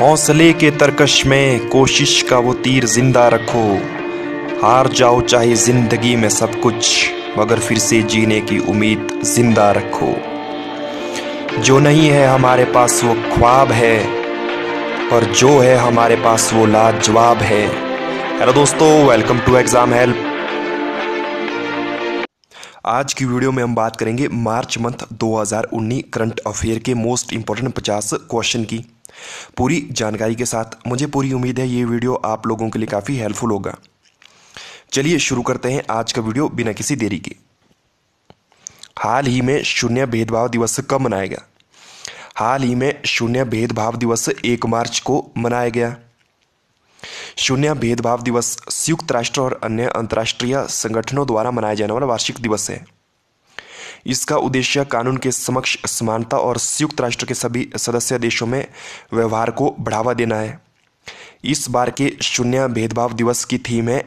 हौसले के तरकश में कोशिश का वो तीर जिंदा रखो हार जाओ चाहे जिंदगी में सब कुछ मगर फिर से जीने की उम्मीद जिंदा रखो जो नहीं है हमारे पास वो ख्वाब है और जो है हमारे पास वो लाजवाब है हेलो दोस्तों वेलकम टू एग्ज़ाम हेल्प आज की वीडियो में हम बात करेंगे मार्च मंथ 2019 करंट अफेयर के मोस्ट इंपॉर्टेंट 50 क्वेश्चन की पूरी जानकारी के साथ मुझे पूरी उम्मीद है ये वीडियो आप लोगों के लिए काफ़ी हेल्पफुल होगा चलिए शुरू करते हैं आज का वीडियो बिना किसी देरी के हाल ही में शून्य भेदभाव दिवस कब मनाया गया हाल ही में शून्य भेदभाव दिवस एक मार्च को मनाया गया शून्य भेदभाव दिवस संयुक्त राष्ट्र और अन्य अंतर्राष्ट्रीय संगठनों द्वारा मनाया जाने वाला वार्षिक दिवस है इसका उद्देश्य कानून के समक्ष समानता और संयुक्त राष्ट्र के सभी सदस्य देशों में व्यवहार को बढ़ावा देना है इस बार के शून्य भेदभाव दिवस की थीम है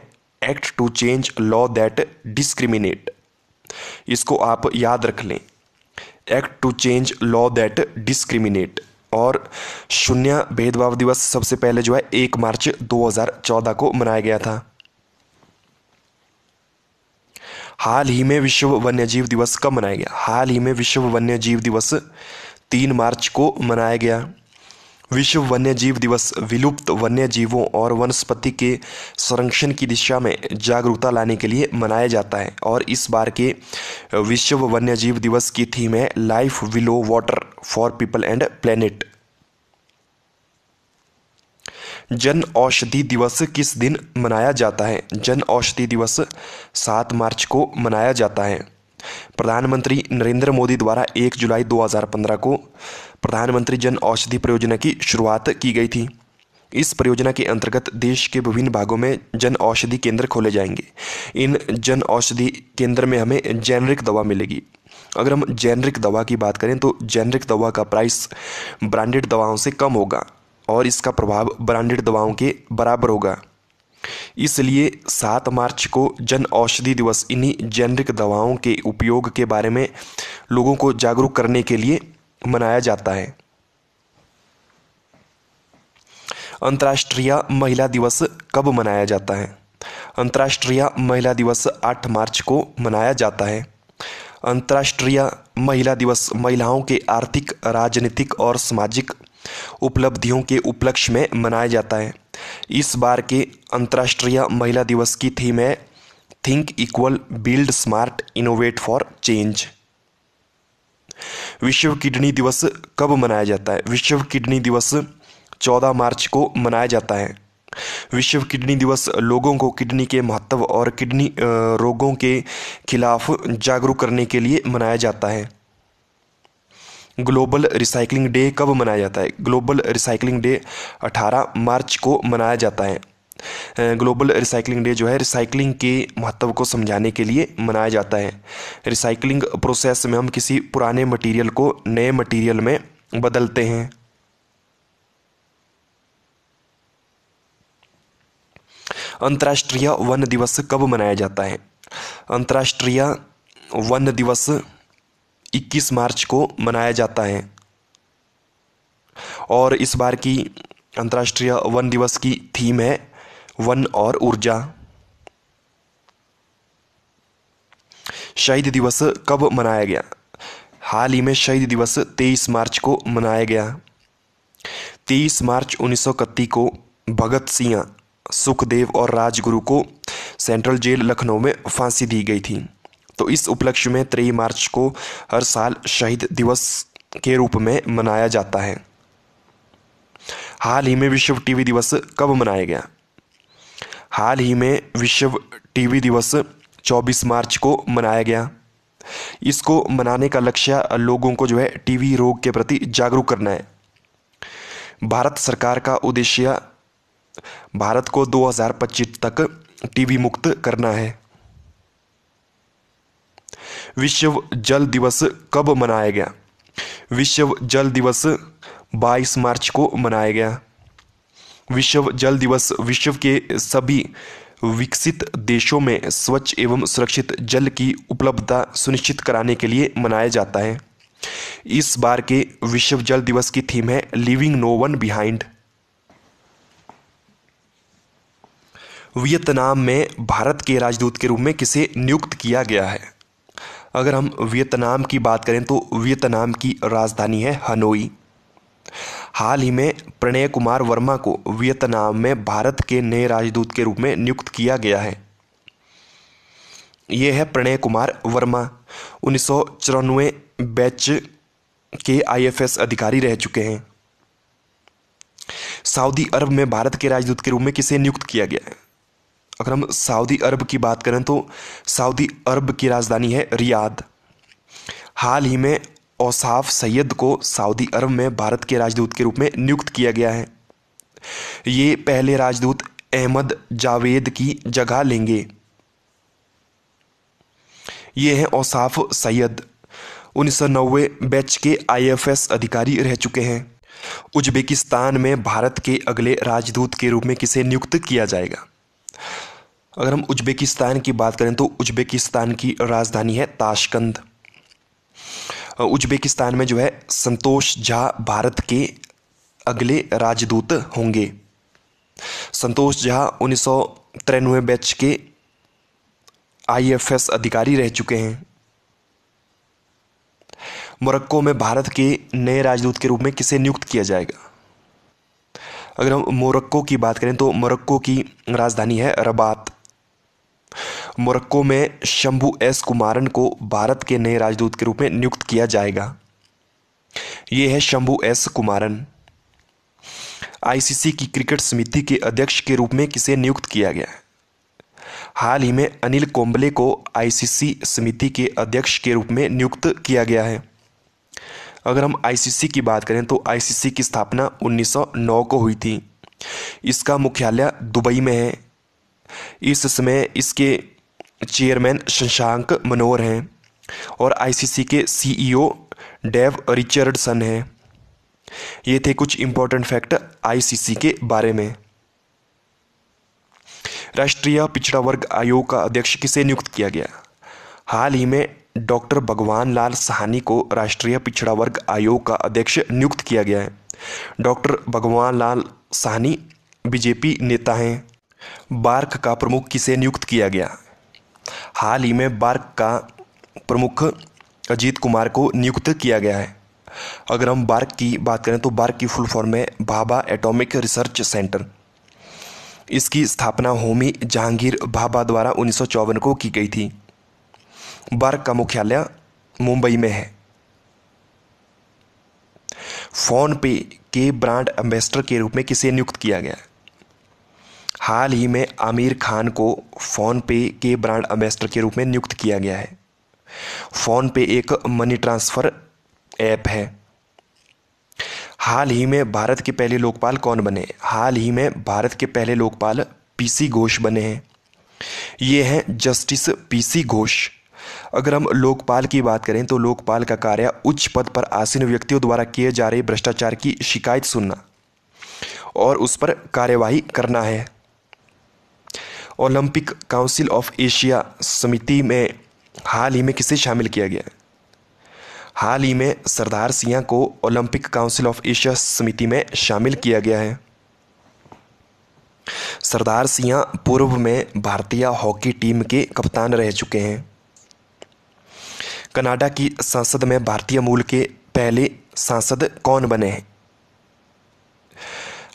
act to change law that discriminate इसको आप याद रख लें act to change law that discriminate और शून्य भेदभाव दिवस सबसे पहले जो है एक मार्च 2014 को मनाया गया था हाल ही में विश्व वन्यजीव दिवस कब मनाया गया हाल ही में विश्व वन्यजीव दिवस तीन मार्च को मनाया गया विश्व वन्यजीव दिवस विलुप्त वन्यजीवों और वनस्पति के संरक्षण की दिशा में जागरूकता लाने के लिए मनाया जाता है और इस बार के विश्व वन्यजीव दिवस की थीम है life below water for people and planet जन औषधि दिवस किस दिन मनाया जाता है जन औषधि दिवस सात मार्च को मनाया जाता है प्रधानमंत्री नरेंद्र मोदी द्वारा 1 जुलाई 2015 को प्रधानमंत्री जन औषधि परियोजना की शुरुआत की गई थी इस परियोजना के अंतर्गत देश के विभिन्न भागों में जन औषधि केंद्र खोले जाएंगे इन जन औषधि केंद्र में हमें जेनरिक दवा मिलेगी अगर हम जेनरिक दवा की बात करें तो जेनरिक दवा का प्राइस ब्रांडेड दवाओं से कम होगा और इसका प्रभाव ब्रांडेड दवाओं के बराबर होगा इसलिए सात मार्च को जन औषधि दिवस इन्हीं जेनरिक दवाओं के उपयोग के बारे में लोगों को जागरूक करने के लिए मनाया जाता है अंतर्राष्ट्रीय महिला दिवस कब मनाया जाता है अंतर्राष्ट्रीय महिला दिवस 8 मार्च को मनाया जाता है अंतर्राष्ट्रीय महिला दिवस महिलाओं के आर्थिक राजनीतिक और सामाजिक उपलब्धियों के उपलक्ष्य में मनाया जाता है इस बार के अंतर्राष्ट्रीय महिला दिवस की थीम है think equal build smart innovate for change विश्व किडनी दिवस कब मनाया जाता है विश्व किडनी दिवस 14 मार्च को मनाया जाता है विश्व किडनी दिवस लोगों को किडनी के महत्व और किडनी रोगों के खिलाफ जागरूक करने के लिए मनाया जाता है ग्लोबल रिसाइकलिंग डे कब मनाया जाता है ग्लोबल रिसाइकलिंग डे 18 मार्च को मनाया जाता है ग्लोबल रिसाइकलिंग डे जो है रिसाइकलिंग के महत्व को समझाने के लिए मनाया जाता है रिसाइकलिंग प्रोसेस में हम किसी पुराने मटेरियल को नए मटेरियल में बदलते हैं अंतर्राष्ट्रीय वन दिवस कब मनाया जाता है अंतर्राष्ट्रीय वन दिवस 21 मार्च को मनाया जाता है और इस बार की अंतर्राष्ट्रीय वन दिवस की थीम है वन और ऊर्जा शहीद दिवस कब मनाया गया हाल ही में शहीद दिवस 23 मार्च को मनाया गया 23 मार्च उन्नीस को भगत सिंह सुखदेव और राजगुरु को सेंट्रल जेल लखनऊ में फांसी दी गई थी तो इस उपलक्ष्य में तेईस मार्च को हर साल शहीद दिवस के रूप में मनाया जाता है हाल ही में विश्व टीवी दिवस कब मनाया गया हाल ही में विश्व टीवी दिवस 24 मार्च को मनाया गया इसको मनाने का लक्ष्य लोगों को जो है टीवी रोग के प्रति जागरूक करना है भारत सरकार का उद्देश्य भारत को 2025 तक टीवी मुक्त करना है विश्व जल दिवस कब मनाया गया विश्व जल दिवस 22 मार्च को मनाया गया विश्व जल दिवस विश्व के सभी विकसित देशों में स्वच्छ एवं सुरक्षित जल की उपलब्धता सुनिश्चित कराने के लिए मनाया जाता है इस बार के विश्व जल दिवस की थीम है leaving no one behind Vietnam में भारत के राजदूत के रूप में किसे नियुक्त किया गया है अगर हम वियतनाम की बात करें तो वियतनाम की राजधानी है हनोई हाल ही में प्रणय कुमार वर्मा को वियतनाम में भारत के नए राजदूत के रूप में नियुक्त किया गया है ये है प्रणय कुमार वर्मा उन्नीस बैच के आईएफएस अधिकारी रह चुके हैं सऊदी अरब में भारत के राजदूत के रूप में किसे नियुक्त किया गया है अगर हम सऊदी अरब की बात करें तो सऊदी अरब की राजधानी है रियाद हाल ही में औसाफ सैयद को सऊदी अरब में भारत के राजदूत के रूप में नियुक्त किया गया है ये पहले राजदूत अहमद जावेद की जगह लेंगे ये हैं औसाफ सैयद उन्नीस सौ नब्बे बैच के आईएफएस अधिकारी रह चुके हैं उज्बेकिस्तान में भारत के अगले राजदूत के रूप में किसे नियुक्त किया जाएगा अगर हम उज्बेकिस्तान की बात करें तो उज्बेकिस्तान की राजधानी है ताशकंद उज्बेकिस्तान में जो है संतोष झा भारत के अगले राजदूत होंगे संतोष झा उन्नीस सौ बैच के आईएफएस अधिकारी रह चुके हैं मोरक्को में भारत के नए राजदूत के रूप में किसे नियुक्त किया जाएगा अगर हम मोरक्को की बात करें तो मोरक्को की राजधानी है रबात मोरक्को में शंभू एस कुमारन को भारत के नए राजदूत के रूप में नियुक्त किया जाएगा ये है शंभू एस कुमारन आईसीसी की क्रिकेट समिति के अध्यक्ष के रूप में किसे नियुक्त किया गया हाल ही में अनिल कोम्बले को आईसीसी समिति के अध्यक्ष के रूप में नियुक्त किया गया है अगर हम आईसीसी की बात करें तो आईसीसी की स्थापना 1909 को हुई थी इसका मुख्यालय दुबई में है इस समय इसके चेयरमैन शशांक मनोहर हैं और आईसीसी के सीईओ e डेव रिचर्डसन हैं ये थे कुछ इंपॉर्टेंट फैक्ट आईसीसी के बारे में राष्ट्रीय पिछड़ा वर्ग आयोग का अध्यक्ष किसे नियुक्त किया गया हाल ही में डॉक्टर भगवान लाल सहानी को राष्ट्रीय पिछड़ा वर्ग आयोग का अध्यक्ष नियुक्त किया गया है डॉक्टर भगवान लाल सहानी बीजेपी नेता हैं बार्क का प्रमुख किसे नियुक्त किया गया हाल ही में बार्क का प्रमुख अजीत कुमार को नियुक्त किया गया है अगर हम बार्क की बात करें तो बार्क की फुल फॉर्म है भाभा एटॉमिक रिसर्च सेंटर इसकी स्थापना होमी जहांगीर भाभा द्वारा उन्नीस को की गई थी बार्क का मुख्यालय मुंबई में है फोन पे के ब्रांड एम्बेसडर के रूप में किसे नियुक्त किया गया है हाल ही में आमिर खान को फ़ोनपे के ब्रांड एम्बेसडर के रूप में नियुक्त किया गया है फ़ोनपे एक मनी ट्रांसफ़र ऐप है हाल ही में भारत के पहले लोकपाल कौन बने हाल ही में भारत के पहले लोकपाल पीसी घोष बने हैं ये हैं जस्टिस पीसी घोष अगर हम लोकपाल की बात करें तो लोकपाल का कार्य उच्च पद पर आसीन व्यक्तियों द्वारा किए जा रहे भ्रष्टाचार की शिकायत सुनना और उस पर कार्यवाही करना है ओलंपिक काउंसिल ऑफ एशिया समिति में हाल ही में किसे शामिल किया गया हाल ही में सरदार सिंह को ओलंपिक काउंसिल ऑफ एशिया समिति में शामिल किया गया है सरदार सिंह पूर्व में भारतीय हॉकी टीम के कप्तान रह चुके हैं कनाडा की संसद में भारतीय मूल के पहले सांसद कौन बने हैं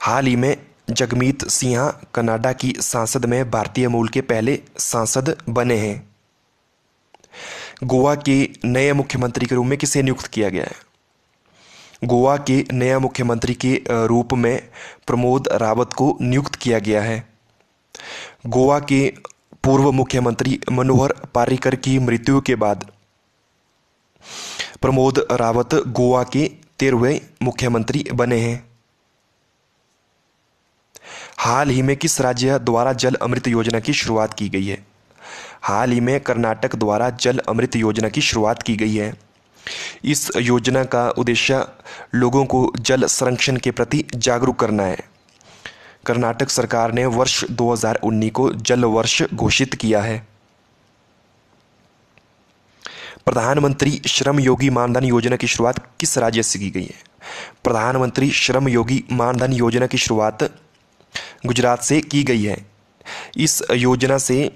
हाल ही में जगमीत सिंह कनाडा की सांसद में भारतीय मूल के पहले सांसद बने हैं गोवा के नए मुख्यमंत्री के रूप में किसे नियुक्त किया गया है गोवा के नया मुख्यमंत्री के रूप में प्रमोद रावत को नियुक्त किया गया है गोवा के पूर्व मुख्यमंत्री मनोहर पारिकर की मृत्यु के बाद प्रमोद रावत गोवा के तेरहवें मुख्यमंत्री बने हैं हाल ही में किस राज्य द्वारा जल अमृत योजना की शुरुआत की गई है हाल ही में कर्नाटक द्वारा जल अमृत योजना की शुरुआत की गई है इस योजना का उद्देश्य लोगों को जल संरक्षण के प्रति जागरूक करना है कर्नाटक सरकार ने वर्ष 2019 को जल वर्ष घोषित किया है प्रधानमंत्री श्रम योगी मानधन योजना की शुरुआत किस राज्य से की गई है प्रधानमंत्री श्रम योगी मानधन योजना की शुरुआत गुजरात से की गई है इस योजना से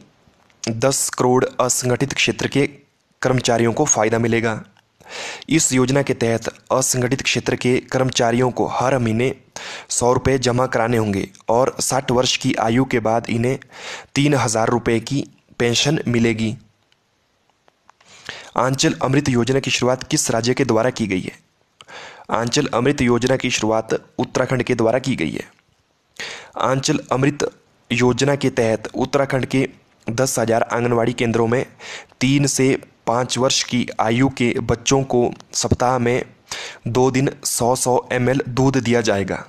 10 करोड़ असंगठित क्षेत्र के कर्मचारियों को फ़ायदा मिलेगा इस योजना के तहत असंगठित क्षेत्र के कर्मचारियों को हर महीने सौ रुपये जमा कराने होंगे और साठ वर्ष की आयु के बाद इन्हें तीन हज़ार रुपये की पेंशन मिलेगी आंचल अमृत योजना की शुरुआत किस राज्य के द्वारा की गई है आंचल अमृत योजना की शुरुआत उत्तराखंड के द्वारा की गई है आंचल अमृत योजना के तहत उत्तराखंड के दस हज़ार आंगनबाड़ी केंद्रों में तीन से पाँच वर्ष की आयु के बच्चों को सप्ताह में दो दिन सौ सौ एम दूध दिया जाएगा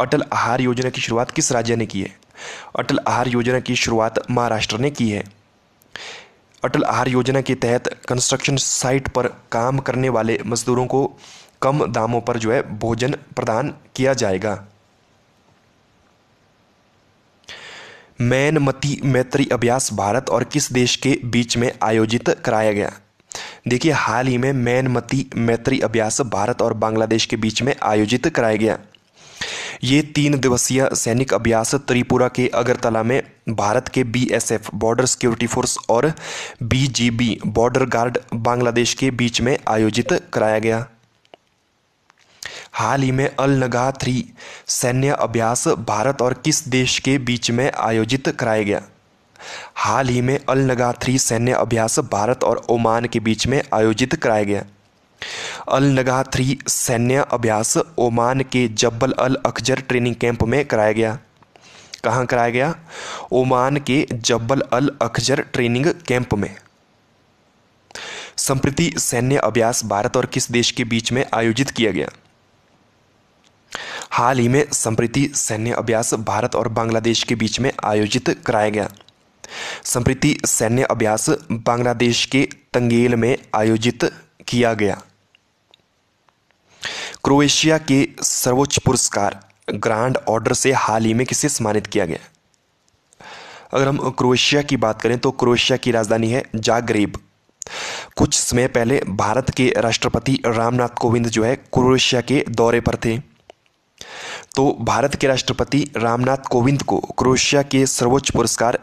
अटल आहार योजना की शुरुआत किस राज्य ने की है अटल आहार योजना की शुरुआत महाराष्ट्र ने की है अटल आहार योजना के तहत कंस्ट्रक्शन साइट पर काम करने वाले मजदूरों को कम दामों पर जो है भोजन प्रदान किया जाएगा मैनमती मैत्री अभ्यास भारत और किस देश के बीच में आयोजित कराया गया देखिए हाल ही में मैनमती मैत्री अभ्यास भारत और बांग्लादेश के बीच में आयोजित कराया गया ये तीन दिवसीय सैनिक अभ्यास त्रिपुरा के अगरतला में भारत के बीएसएफ बॉर्डर सिक्योरिटी फोर्स और बीजीबी बॉर्डर गार्ड बांग्लादेश के बीच में आयोजित कराया गया हाल ही में अल नगा थ्री सैन्य अभ्यास भारत और किस देश के बीच में आयोजित कराया गया हाल ही में अल नगा थ्री सैन्य अभ्यास भारत और ओमान के बीच में आयोजित कराया गया अल नगा थ्री सैन्य अभ्यास ओमान के जब्बल अल अखजर ट्रेनिंग कैंप में कराया गया कहाँ कराया गया ओमान के जब्बल अल अखजर ट्रेनिंग कैंप में संप्रति सैन्य अभ्यास भारत और किस देश के बीच में आयोजित किया गया हाल ही में संप्रीति सैन्य अभ्यास भारत और बांग्लादेश के बीच में आयोजित कराया गया संप्रीति सैन्य अभ्यास बांग्लादेश के तंगेल में आयोजित किया गया क्रोएशिया के सर्वोच्च पुरस्कार ग्रांड ऑर्डर से हाल ही में किसे सम्मानित किया गया अगर हम क्रोएशिया की बात करें तो क्रोएशिया की राजधानी है जागरेब कुछ समय पहले भारत के राष्ट्रपति रामनाथ कोविंद जो है क्रोएशिया के दौरे पर थे तो भारत के राष्ट्रपति रामनाथ कोविंद को क्रोएशिया के सर्वोच्च पुरस्कार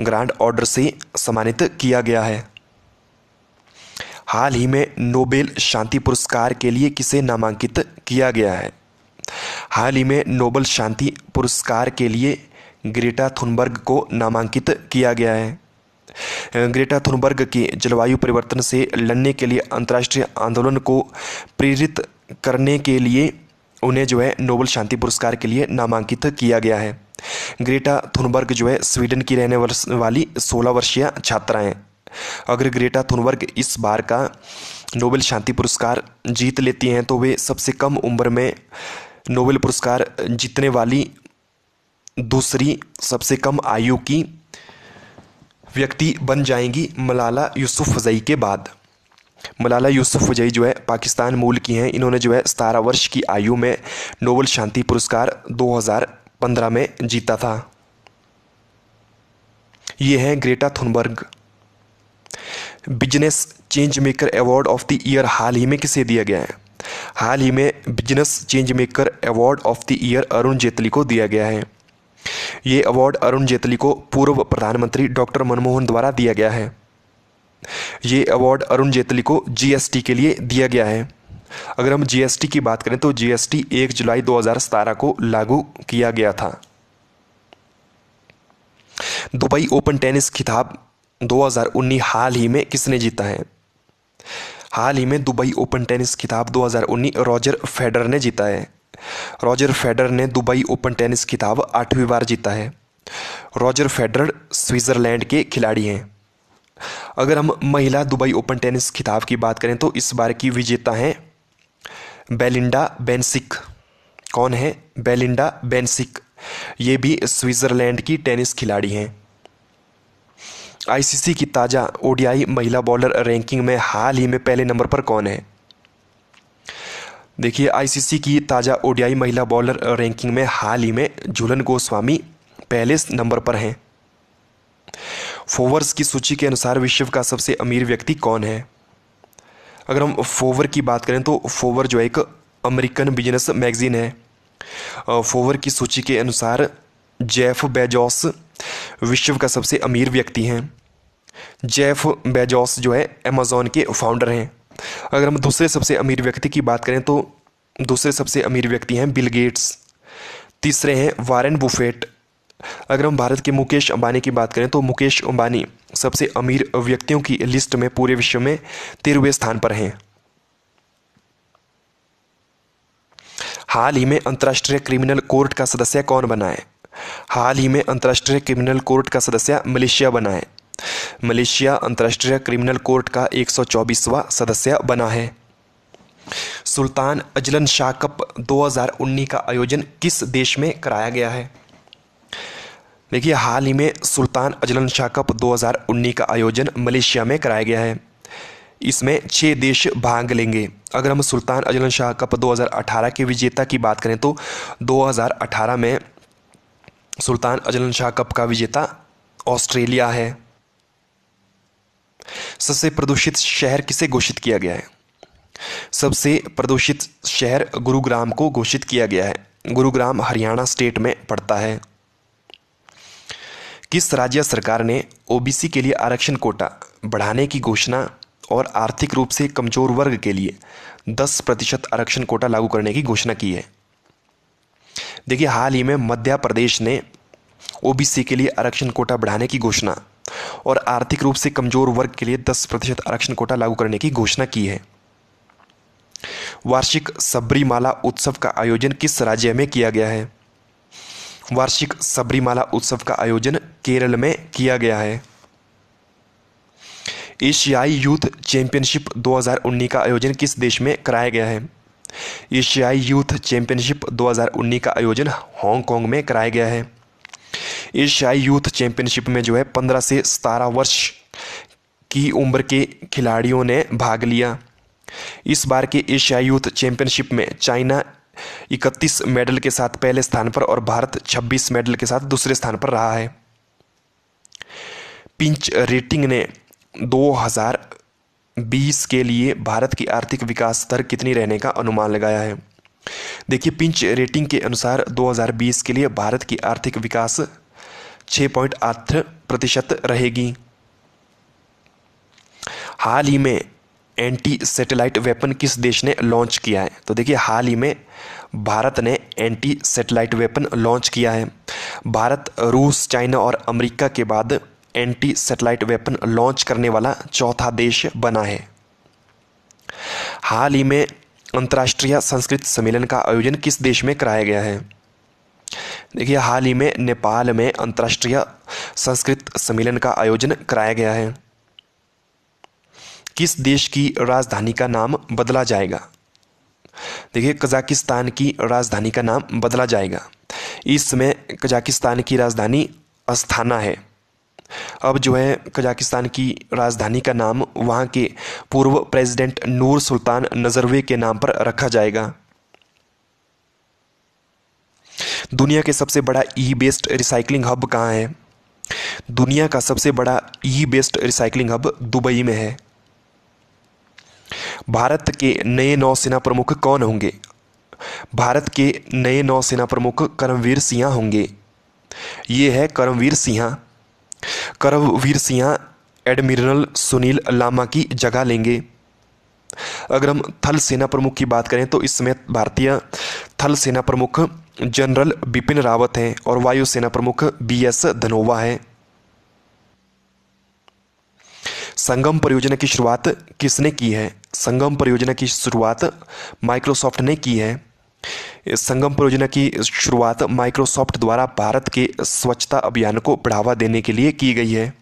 ग्रांड ऑर्डर से सम्मानित किया गया है हाल ही में नोबेल शांति पुरस्कार के लिए किसे नामांकित किया गया है हाल ही में नोबेल शांति पुरस्कार के लिए ग्रेटा थुनबर्ग को नामांकित किया गया है ग्रेटा थुनबर्ग के जलवायु परिवर्तन से लड़ने के लिए अंतर्राष्ट्रीय आंदोलन को प्रेरित करने के लिए उन्हें जो है नोबल शांति पुरस्कार के लिए नामांकित किया गया है ग्रेटा थुनबर्ग जो है स्वीडन की रहने वाली सोलह वर्षीय छात्रा हैं अगर ग्रेटा थुनबर्ग इस बार का नोबेल शांति पुरस्कार जीत लेती हैं तो वे सबसे कम उम्र में नोबेल पुरस्कार जीतने वाली दूसरी सबसे कम आयु की व्यक्ति बन जाएंगी मलाला यूसुफ फजई के बाद मलाला यूसुफ वजई जो है पाकिस्तान मूल की हैं इन्होंने जो है सतारह वर्ष की आयु में नोबल शांति पुरस्कार 2015 में जीता था ये हैं Greta Thunberg business change maker award of the year हाल ही में किसे दिया गया है हाल ही में business change maker award of the year Arun Jaitley को दिया गया है ये अवार्ड अरुण जेटली को पूर्व प्रधानमंत्री डॉक्टर मनमोहन द्वारा दिया गया है ये अवार्ड अरुण जेटली को जीएसटी के लिए दिया गया है अगर हम जीएसटी की बात करें तो जीएसटी 1 जुलाई 2017 को लागू किया गया था दुबई ओपन टेनिस खिताब 2019 हाल ही में किसने जीता है हाल ही में दुबई ओपन टेनिस खिताब 2019 रॉजर फेडर ने जीता है रॉजर फेडर ने दुबई ओपन टेनिस खिताब आठवीं बार जीता है रॉजर फेडर स्विट्ज़रलैंड के खिलाड़ी हैं अगर हम महिला दुबई ओपन टेनिस खिताब की बात करें तो इस बार की विजेता हैं बेलिंडा बेंसिक कौन है बेलिंडा बेंसिक ये भी स्विट्ज़रलैंड की टेनिस खिलाड़ी हैं आईसीसी की ताज़ा ओडीआई महिला बॉलर रैंकिंग में हाल ही में पहले नंबर पर कौन है देखिए आईसीसी की ताज़ा ओडीआई महिला बॉलर रैंकिंग में हाल ही में झूलन गोस्वामी पहले नंबर पर हैं फोवर्स की सूची के अनुसार विश्व का सबसे अमीर व्यक्ति कौन है अगर हम फोवर की बात करें तो फोवर जो है एक अमेरिकन बिजनेस मैगजीन है फोवर की सूची के अनुसार जेफ बेजॉस विश्व का सबसे अमीर व्यक्ति हैं जेफ बेजोस जो है अमेजोन के फाउंडर हैं अगर हम दूसरे सबसे अमीर व्यक्ति की बात करें तो दूसरे सबसे अमीर व्यक्ति हैं बिल गेट्स तीसरे हैं वारेन बुफेट अगर हम भारत के मुकेश अंबानी की बात करें तो मुकेश अंबानी सबसे अमीर व्यक्तियों की लिस्ट में पूरे विश्व में तेरहवें स्थान पर हैं हाल ही में अंतर्राष्ट्रीय क्रिमिनल कोर्ट का सदस्य कौन बना है हाल ही में अंतर्राष्ट्रीय क्रिमिनल कोर्ट का सदस्य मलेशिया बना है मलेशिया अंतर्राष्ट्रीय क्रिमिनल कोर्ट का एक सदस्य बना है सुल्तान अजलन शाह कप 2019 का आयोजन किस देश में कराया गया है देखिए हाल ही में सुल्तान अजलन शाह कप 2019 का आयोजन मलेशिया में कराया गया है इसमें छः देश भाग लेंगे अगर हम सुल्तान अजलन शाह कप 2018 के विजेता की बात करें तो 2018 में सुल्तान अजलन शाह कप का विजेता ऑस्ट्रेलिया है सबसे प्रदूषित शहर किसे घोषित किया गया है सबसे प्रदूषित शहर गुरुग्राम को घोषित किया गया है गुरुग्राम हरियाणा स्टेट में पड़ता है किस राज्य सरकार ने ओबीसी के लिए आरक्षण कोटा बढ़ाने की घोषणा और आर्थिक रूप से कमजोर वर्ग के लिए 10 प्रतिशत आरक्षण कोटा लागू करने की घोषणा की है देखिए हाल ही में मध्य प्रदेश ने ओबीसी के लिए आरक्षण कोटा बढ़ाने की घोषणा और आर्थिक रूप से कमजोर वर्ग के लिए 10 प्रतिशत आरक्षण कोटा लागू करने की घोषणा की है वार्षिक सबरीमाला उत्सव का आयोजन किस राज्य में किया गया है वार्षिक सबरीमाला उत्सव का आयोजन केरल में किया गया है एशियाई यूथ चैंपियनशिप 2019 का आयोजन किस देश में कराया गया है एशियाई यूथ चैंपियनशिप 2019 का आयोजन हांगकांग में कराया गया है एशियाई यूथ चैंपियनशिप में जो है 15 से 17 वर्ष की उम्र के खिलाड़ियों ने भाग लिया इस बार के एशियाई यूथ चैंपियनशिप में चाइना इकतीस मेडल के साथ पहले स्थान पर और भारत छब्बीस मेडल के साथ दूसरे स्थान पर रहा है पिंच रेटिंग ने 2020 के लिए भारत की आर्थिक विकास दर कितनी रहने का अनुमान लगाया है देखिए पिंच रेटिंग के अनुसार 2020 के लिए भारत की आर्थिक विकास 6.8 प्रतिशत रहेगी हाल ही में एंटी सैटेलाइट वेपन किस देश ने लॉन्च किया है तो देखिए हाल ही में भारत ने एंटी सैटेलाइट वेपन लॉन्च किया है भारत रूस चाइना और अमेरिका के बाद एंटी सैटेलाइट वेपन लॉन्च करने वाला चौथा देश बना है हाल ही में अंतर्राष्ट्रीय संस्कृत सम्मेलन का आयोजन किस देश में कराया गया है देखिए हाल ही में नेपाल में अंतर्राष्ट्रीय संस्कृत सम्मेलन का आयोजन कराया गया है किस देश की राजधानी का नाम बदला जाएगा देखिए कजाकिस्तान की राजधानी का नाम बदला जाएगा इस समय कजाकिस्तान की राजधानी अस्थाना है अब जो है कजाकिस्तान की राजधानी का नाम वहाँ के पूर्व प्रेसिडेंट नूर सुल्तान नजरवे के नाम पर रखा जाएगा दुनिया के सबसे बड़ा ई बेस्ट रिसाइकलिंग हब कहाँ है दुनिया का सबसे बड़ा e waste recycling hub Dubai में है भारत के नए नौसेना प्रमुख कौन होंगे भारत के नए नौसेना प्रमुख करमवीर सिंह होंगे ये है करमवीर सिंह करमवीर सिंह एडमिरल सुनील लामा की जगह लेंगे अगर हम थल सेना प्रमुख की बात करें तो इसमें भारतीय थल सेना प्रमुख जनरल बिपिन रावत हैं और वायुसेना प्रमुख बी एस धनोवा हैं संगम परियोजना की शुरुआत किसने की है संगम परियोजना की शुरुआत माइक्रोसॉफ्ट ने की है संगम परियोजना की शुरुआत माइक्रोसॉफ्ट द्वारा भारत के स्वच्छता अभियान को बढ़ावा देने के लिए की गई है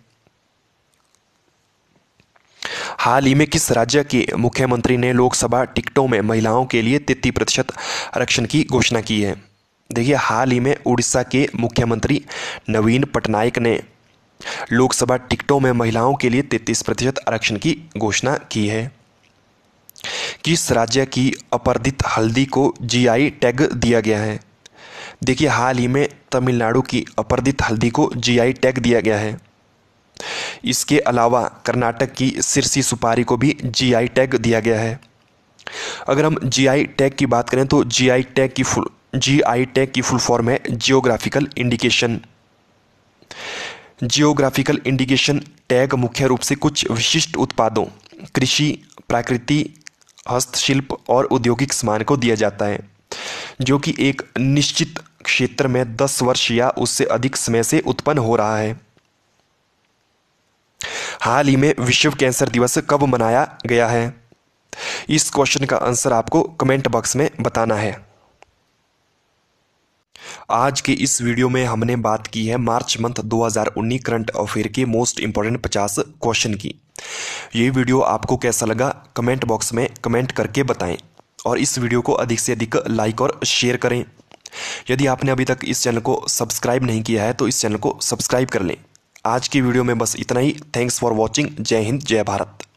हाल ही में किस राज्य के मुख्यमंत्री ने लोकसभा टिकटों में महिलाओं के लिए तेती प्रतिशत आरक्षण की घोषणा की है देखिए हाल ही में उड़ीसा के मुख्यमंत्री नवीन पटनायक ने लोकसभा टिकटों में महिलाओं के लिए 33 प्रतिशत आरक्षण की घोषणा की है किस राज्य की अपर्दित हल्दी को जीआई टैग दिया गया है देखिए हाल ही में तमिलनाडु की अपर्दित हल्दी को जीआई टैग दिया गया है इसके अलावा कर्नाटक की सिरसी सुपारी को भी जीआई टैग दिया गया है अगर हम जीआई टैग की बात करें तो जीआई टैग की फुल जीआई टैग की फुल फॉर्म है geographical indication geographical indication tag मुख्य रूप से कुछ विशिष्ट उत्पादों कृषि प्राकृति हस्तशिल्प और औद्योगिक सामान को दिया जाता है जो कि एक निश्चित क्षेत्र में दस वर्ष या उससे अधिक समय से उत्पन्न हो रहा है हाल ही में विश्व कैंसर दिवस कब मनाया गया है इस क्वेश्चन का आंसर आपको कमेंट बॉक्स में बताना है आज के इस वीडियो में हमने बात की है मार्च मंथ 2019 करंट अफेयर के मोस्ट इंपॉर्टेंट 50 क्वेश्चन की ये वीडियो आपको कैसा लगा कमेंट बॉक्स में कमेंट करके बताएं और इस वीडियो को अधिक से अधिक लाइक और शेयर करें यदि आपने अभी तक इस चैनल को सब्सक्राइब नहीं किया है तो इस चैनल को सब्सक्राइब कर लें आज की वीडियो में बस इतना ही थैंक्स फॉर वॉचिंग जय हिंद जय भारत